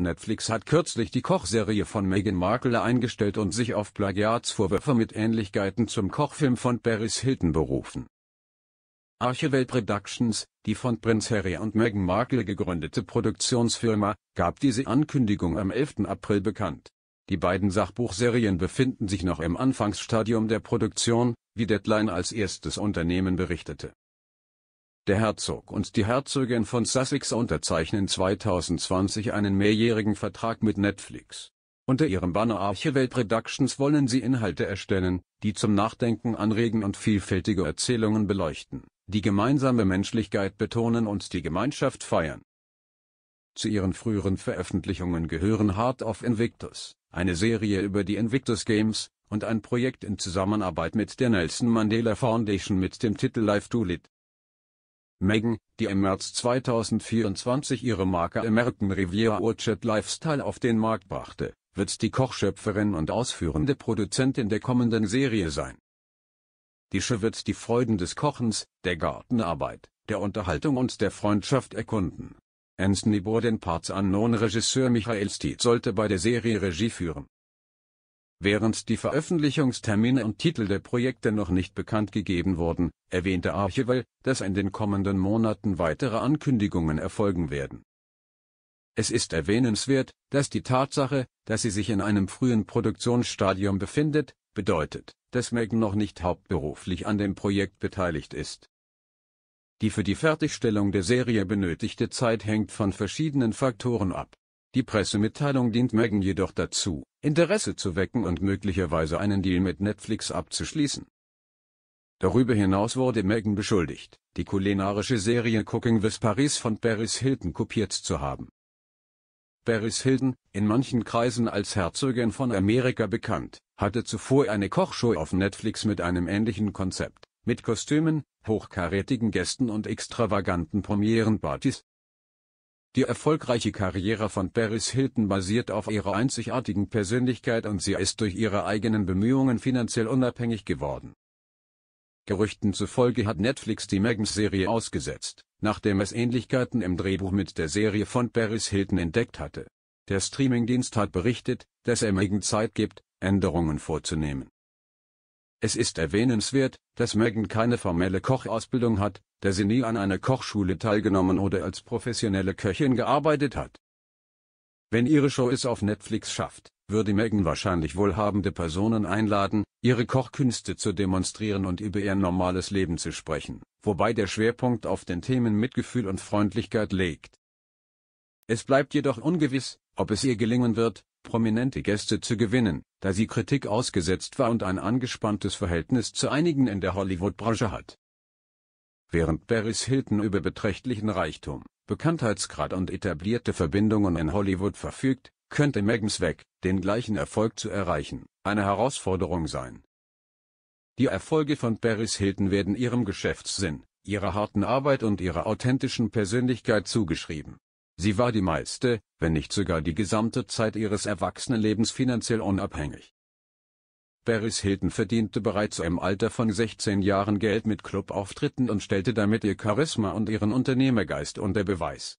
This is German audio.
Netflix hat kürzlich die Kochserie von Meghan Markle eingestellt und sich auf Plagiatsvorwürfe mit Ähnlichkeiten zum Kochfilm von Paris Hilton berufen. Archiveld Productions, die von Prince Harry und Meghan Markle gegründete Produktionsfirma, gab diese Ankündigung am 11. April bekannt. Die beiden Sachbuchserien befinden sich noch im Anfangsstadium der Produktion, wie Deadline als erstes Unternehmen berichtete. Der Herzog und die Herzogin von Sussex unterzeichnen 2020 einen mehrjährigen Vertrag mit Netflix. Unter ihrem Banner Archivelt Productions wollen sie Inhalte erstellen, die zum Nachdenken anregen und vielfältige Erzählungen beleuchten, die gemeinsame Menschlichkeit betonen und die Gemeinschaft feiern. Zu ihren früheren Veröffentlichungen gehören Heart of Invictus, eine Serie über die Invictus Games, und ein Projekt in Zusammenarbeit mit der Nelson Mandela Foundation mit dem Titel Live to Lit. Megan, die im März 2024 ihre Marke American Riviera Orchard Lifestyle auf den Markt brachte, wird die Kochschöpferin und ausführende Produzentin der kommenden Serie sein. Die Show wird die Freuden des Kochens, der Gartenarbeit, der Unterhaltung und der Freundschaft erkunden. Anthony Bourdain Parts Unknown Regisseur Michael Steed sollte bei der Serie Regie führen. Während die Veröffentlichungstermine und Titel der Projekte noch nicht bekannt gegeben wurden, erwähnte Archival, dass in den kommenden Monaten weitere Ankündigungen erfolgen werden. Es ist erwähnenswert, dass die Tatsache, dass sie sich in einem frühen Produktionsstadium befindet, bedeutet, dass Megan noch nicht hauptberuflich an dem Projekt beteiligt ist. Die für die Fertigstellung der Serie benötigte Zeit hängt von verschiedenen Faktoren ab die Pressemitteilung dient Megan jedoch dazu, Interesse zu wecken und möglicherweise einen Deal mit Netflix abzuschließen. Darüber hinaus wurde Megan beschuldigt, die kulinarische Serie Cooking with Paris von Paris Hilton kopiert zu haben. Paris Hilton, in manchen Kreisen als Herzogin von Amerika bekannt, hatte zuvor eine Kochshow auf Netflix mit einem ähnlichen Konzept, mit Kostümen, hochkarätigen Gästen und extravaganten Premierenpartys, die erfolgreiche Karriere von Paris Hilton basiert auf ihrer einzigartigen Persönlichkeit und sie ist durch ihre eigenen Bemühungen finanziell unabhängig geworden. Gerüchten zufolge hat Netflix die Meghan-Serie ausgesetzt, nachdem es Ähnlichkeiten im Drehbuch mit der Serie von Paris Hilton entdeckt hatte. Der Streamingdienst hat berichtet, dass er Meghan Zeit gibt, Änderungen vorzunehmen. Es ist erwähnenswert, dass Meghan keine formelle Kochausbildung hat, der sie nie an einer Kochschule teilgenommen oder als professionelle Köchin gearbeitet hat. Wenn ihre Show es auf Netflix schafft, würde Megan wahrscheinlich wohlhabende Personen einladen, ihre Kochkünste zu demonstrieren und über ihr normales Leben zu sprechen, wobei der Schwerpunkt auf den Themen Mitgefühl und Freundlichkeit legt. Es bleibt jedoch ungewiss, ob es ihr gelingen wird, prominente Gäste zu gewinnen, da sie Kritik ausgesetzt war und ein angespanntes Verhältnis zu einigen in der Hollywood-Branche hat während Paris Hilton über beträchtlichen Reichtum, Bekanntheitsgrad und etablierte Verbindungen in Hollywood verfügt, könnte Megans Weg, den gleichen Erfolg zu erreichen, eine Herausforderung sein. Die Erfolge von Paris Hilton werden ihrem Geschäftssinn, ihrer harten Arbeit und ihrer authentischen Persönlichkeit zugeschrieben. Sie war die meiste, wenn nicht sogar die gesamte Zeit ihres Erwachsenenlebens finanziell unabhängig. Paris Hilton verdiente bereits im Alter von 16 Jahren Geld mit Clubauftritten und stellte damit ihr Charisma und ihren Unternehmergeist unter Beweis